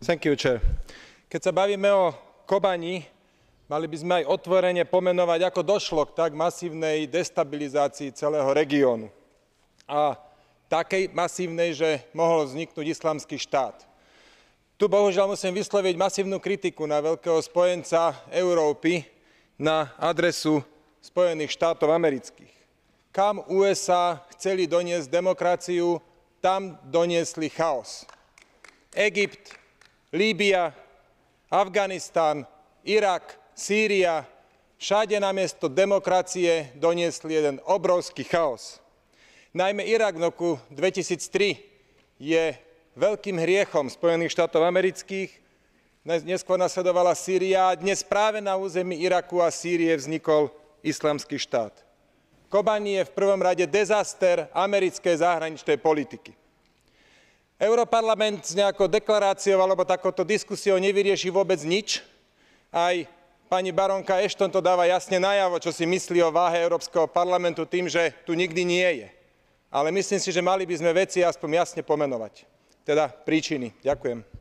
Thank You, Keď sa bavíme o Kobani, mali by sme aj otvorene pomenovať, ako došlo k tak masívnej destabilizácii celého regiónu. A takej masívnej, že mohol vzniknúť islamský štát. Tu bohužiaľ musím vysloviť masívnu kritiku na veľkého spojenca Európy na adresu Spojených štátov amerických. Kam USA chceli doniesť demokraciu, tam doniesli chaos. Egypt, Líbia, Afganistan, Irak, Sýria, všade namiesto demokracie doniesli jeden obrovský chaos. Najmä Irak v roku 2003 je veľkým hriechom Spojených štátov amerických. Neskôr nasledovala Sýria a dnes práve na území Iraku a Sýrie vznikol islamský štát. Kobani je v prvom rade dezaster americkej zahraničnej politiky. Europarlament s nejakou deklaráciou alebo takouto diskusiou nevyrieši vôbec nič. Aj pani baronka Ešton to dáva jasne najavo, čo si myslí o váhe Európskeho parlamentu tým, že tu nikdy nie je. Ale myslím si, že mali by sme veci aspoň jasne pomenovať. Teda príčiny. Ďakujem.